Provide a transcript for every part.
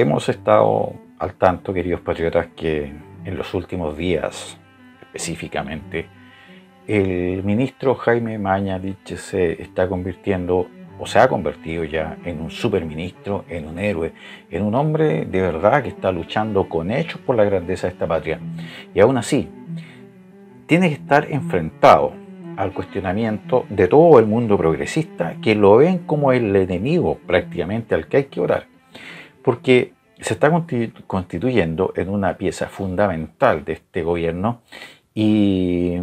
Hemos estado al tanto, queridos patriotas, que en los últimos días, específicamente, el ministro Jaime Mañadich se está convirtiendo o se ha convertido ya en un superministro, en un héroe, en un hombre de verdad que está luchando con hechos por la grandeza de esta patria. Y aún así, tiene que estar enfrentado al cuestionamiento de todo el mundo progresista que lo ven como el enemigo prácticamente al que hay que orar porque se está constituyendo en una pieza fundamental de este gobierno y,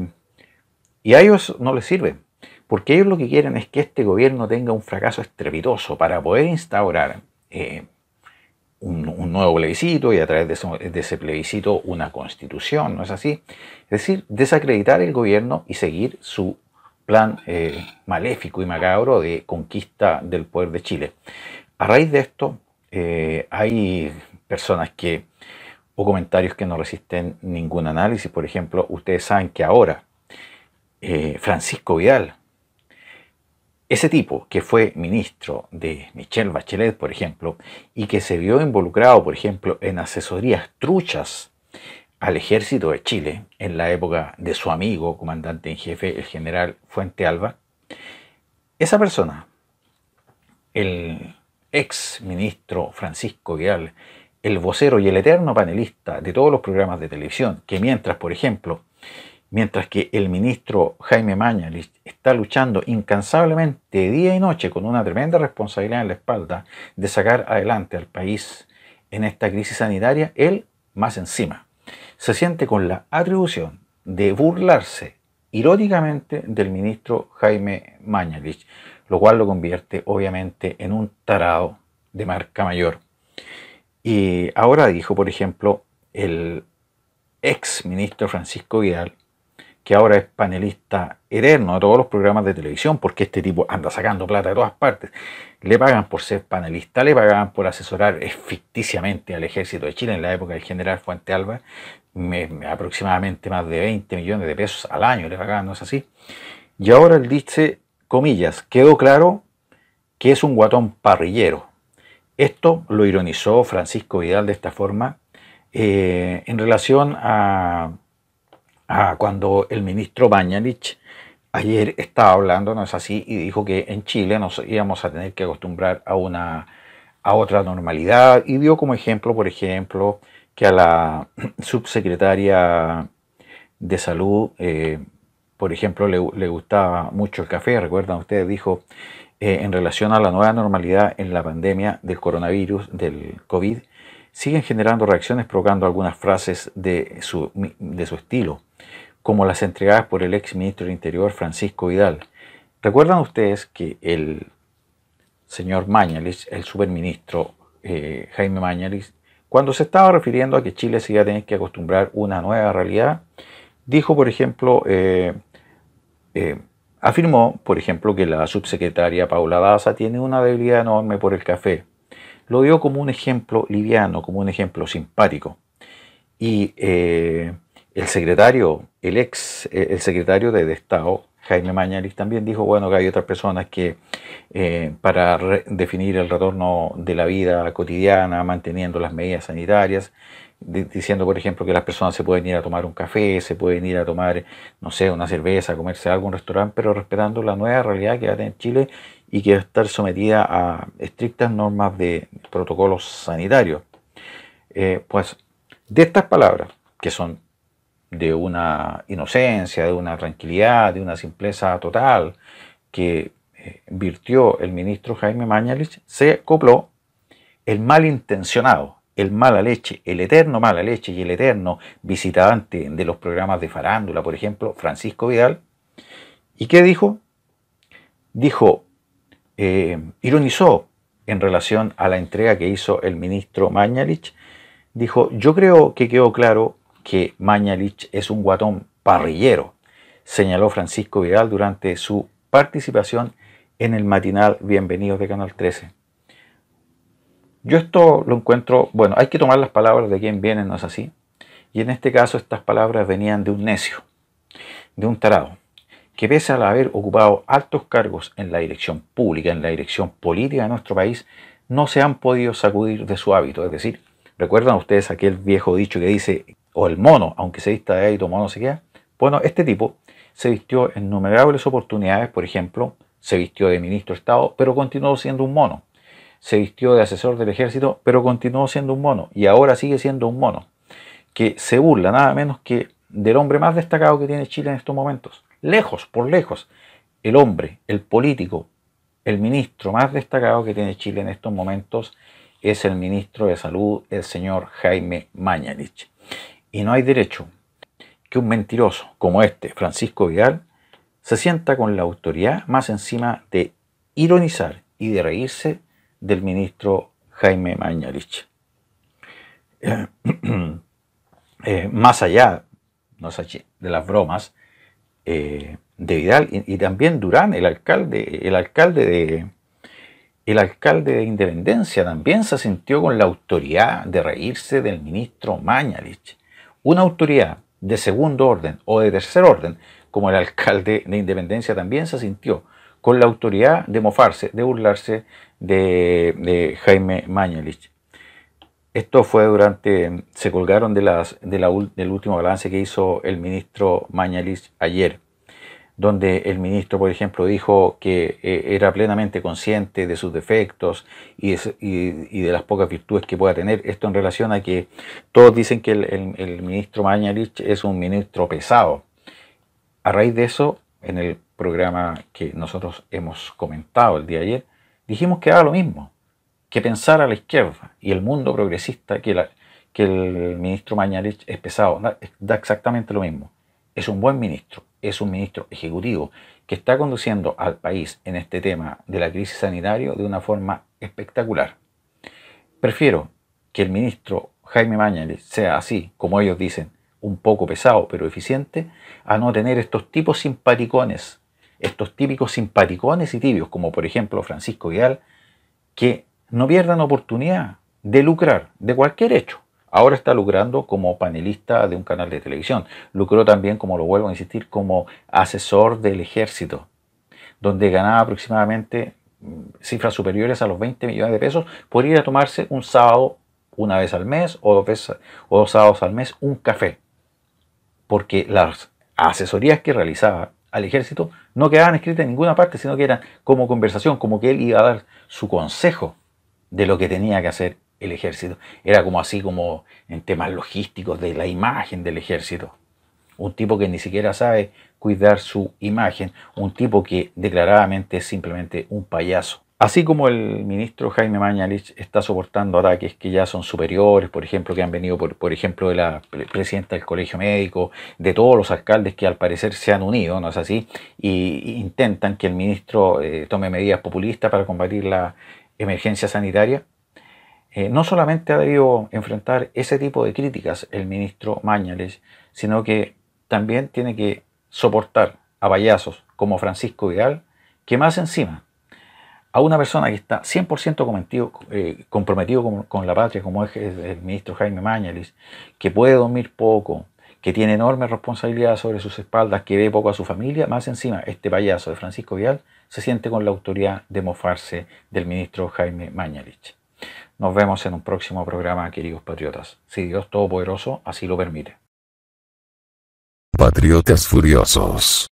a ellos no les sirve, porque ellos lo que quieren es que este gobierno tenga un fracaso estrepitoso para poder instaurar eh, un, nuevo plebiscito y a través de, ese plebiscito una constitución, ¿no es así? Es decir, desacreditar el gobierno y seguir su plan eh, maléfico y macabro de conquista del poder de Chile. A raíz de esto, eh, hay personas que o comentarios que no resisten ningún análisis. Por ejemplo, ustedes saben que ahora eh, Francisco Vidal, ese tipo que fue ministro de Michelle Bachelet, por ejemplo, y que se vio involucrado, por ejemplo, en asesorías truchas al ejército de Chile en la época de su amigo, comandante en jefe, el general Fuente Alba, esa persona, el ex ministro Francisco Guial, el vocero y el eterno panelista de todos los programas de televisión, que mientras, por ejemplo, mientras que el ministro Jaime Mañalich está luchando incansablemente día y noche con una tremenda responsabilidad en la espalda de sacar adelante al país en esta crisis sanitaria, él más encima se siente con la atribución de burlarse irónicamente, del ministro Jaime Mañalich, lo cual lo convierte obviamente en un tarado de marca mayor. Y ahora dijo, por ejemplo, el ex ministro Francisco Vidal, que ahora es panelista eterno de todos los programas de televisión, porque este tipo anda sacando plata de todas partes. Le pagan por ser panelista, le pagan por asesorar ficticiamente al ejército de Chile en la época del general Fuente Alba, aproximadamente más de 20 millones de pesos al año le pagaban, ¿no es así? Y ahora él dice, comillas, quedó claro que es un guatón parrillero. Esto lo ironizó Francisco Vidal de esta forma eh, en relación a cuando el ministro Bañanich ayer estaba hablando, ¿no es así? Y dijo que en Chile nos íbamos a tener que acostumbrar a una a otra normalidad y dio como ejemplo, por ejemplo, que a la subsecretaria de salud, eh, por ejemplo, le, gustaba mucho el café, recuerdan ustedes, dijo eh, en relación a la nueva normalidad en la pandemia del coronavirus, del COVID, siguen generando reacciones provocando algunas frases de su, de su estilo como las entregadas por el ex ministro del Interior Francisco Vidal. ¿Recuerdan ustedes que el señor Mañalis, el superministro eh, Jaime Mañalis, cuando se estaba refiriendo a que Chile se iba a tener que acostumbrar una nueva realidad, dijo, por ejemplo, eh, eh, afirmó, por ejemplo, que la subsecretaria Paula Daza tiene una debilidad enorme por el café. Lo dio como un ejemplo liviano, como un ejemplo simpático. Y el secretario, el ex, eh, el secretario de, Estado, Jaime Mañaris, también dijo, bueno, que hay otras personas que eh, para definir el retorno de la vida cotidiana, manteniendo las medidas sanitarias, diciendo, por ejemplo, que las personas se pueden ir a tomar un café, se pueden ir a tomar, no sé, una cerveza, comerse algo en un restaurante, pero respetando la nueva realidad que va en Chile y que va a estar sometida a estrictas normas de protocolos sanitarios. Eh, pues de estas palabras, que son de una inocencia, de una tranquilidad, de una simpleza total que eh, virtió el ministro Jaime Mañalich, se copló el malintencionado, el mala leche, el eterno mala leche y el eterno visitante de los programas de farándula, por ejemplo, Francisco Vidal. ¿Y qué dijo? Dijo, eh, ironizó en relación a la entrega que hizo el ministro Mañalich, dijo, yo creo que quedó claro que Mañalich es un guatón parrillero, señaló Francisco Vidal durante su participación en el matinal Bienvenidos de Canal 13. Yo esto lo encuentro, bueno, hay que tomar las palabras de quien vienen, ¿no es así? Y en este caso estas palabras venían de un necio, de un tarado, que pese a haber ocupado altos cargos en la dirección pública, en la dirección política de nuestro país, no se han podido sacudir de su hábito. Es decir, recuerdan ustedes aquel viejo dicho que dice o el mono, aunque se vista de hábito mono se queda. Bueno, este tipo se vistió en innumerables oportunidades, por ejemplo, se vistió de ministro de Estado, pero continuó siendo un mono. Se vistió de asesor del ejército, pero continuó siendo un mono. Y ahora sigue siendo un mono. Que se burla nada menos que del hombre más destacado que tiene Chile en estos momentos. Lejos, por lejos. El hombre, el político, el ministro más destacado que tiene Chile en estos momentos es el ministro de Salud, el señor Jaime Mañanich y no hay derecho que un mentiroso como este, Francisco Vidal, se sienta con la autoridad más encima de ironizar y de reírse del ministro Jaime Mañalich. Eh, eh, más allá de las bromas eh, de Vidal y, también Durán, el alcalde, el alcalde de el alcalde de Independencia también se sintió con la autoridad de reírse del ministro Mañalich una autoridad de segundo orden o de tercer orden, como el alcalde de Independencia también se sintió, con la autoridad de mofarse, de burlarse de, Jaime Mañalich. Esto fue durante, se colgaron del último balance que hizo el ministro Mañalich ayer donde el ministro, por ejemplo, dijo que eh, era plenamente consciente de sus defectos y, de las pocas virtudes que pueda tener. Esto en relación a que todos dicen que el, ministro Mañalich es un ministro pesado. A raíz de eso, en el programa que nosotros hemos comentado el día ayer, dijimos que haga lo mismo, que pensara la izquierda y el mundo progresista que, el ministro Mañalich es pesado. da exactamente lo mismo. Es un buen ministro, es un ministro ejecutivo que está conduciendo al país en este tema de la crisis sanitaria de una forma espectacular. Prefiero que el ministro Jaime Mañales sea así, como ellos dicen, un poco pesado pero eficiente, a no tener estos tipos simpaticones, estos típicos simpaticones y tibios, como por ejemplo Francisco Vidal, que no pierdan oportunidad de lucrar de cualquier hecho. Ahora está lucrando como panelista de un canal de televisión. Lucró también, como lo vuelvo a insistir, como asesor del ejército, donde ganaba aproximadamente mm, cifras superiores a los 20 millones de pesos por ir a tomarse un sábado una vez al mes o dos, o sábados al mes un café. Porque las asesorías que realizaba al ejército no quedaban escritas en ninguna parte, sino que eran como conversación, como que él iba a dar su consejo de lo que tenía que hacer el ejército. Era como así como en temas logísticos de la imagen del ejército. Un tipo que ni siquiera sabe cuidar su imagen. Un tipo que declaradamente es simplemente un payaso. Así como el ministro Jaime Mañalich está soportando ataques que ya son superiores, por ejemplo, que han venido, por, ejemplo, de la presidenta del Colegio Médico, de todos los alcaldes que al parecer se han unido, ¿no es así? Y intentan que el ministro eh, tome medidas populistas para combatir la emergencia sanitaria. Eh, no solamente ha debido enfrentar ese tipo de críticas el ministro Mañales, sino que también tiene que soportar a payasos como Francisco Vidal, que más encima a una persona que está 100% eh, comprometido con, la patria, como es el ministro Jaime Mañales, que puede dormir poco, que tiene enorme responsabilidad sobre sus espaldas, que ve poco a su familia, más encima este payaso de Francisco Vidal se siente con la autoridad de mofarse del ministro Jaime Mañales. Nos vemos en un próximo programa, queridos patriotas, si Dios Todopoderoso así lo permite. Patriotas Furiosos.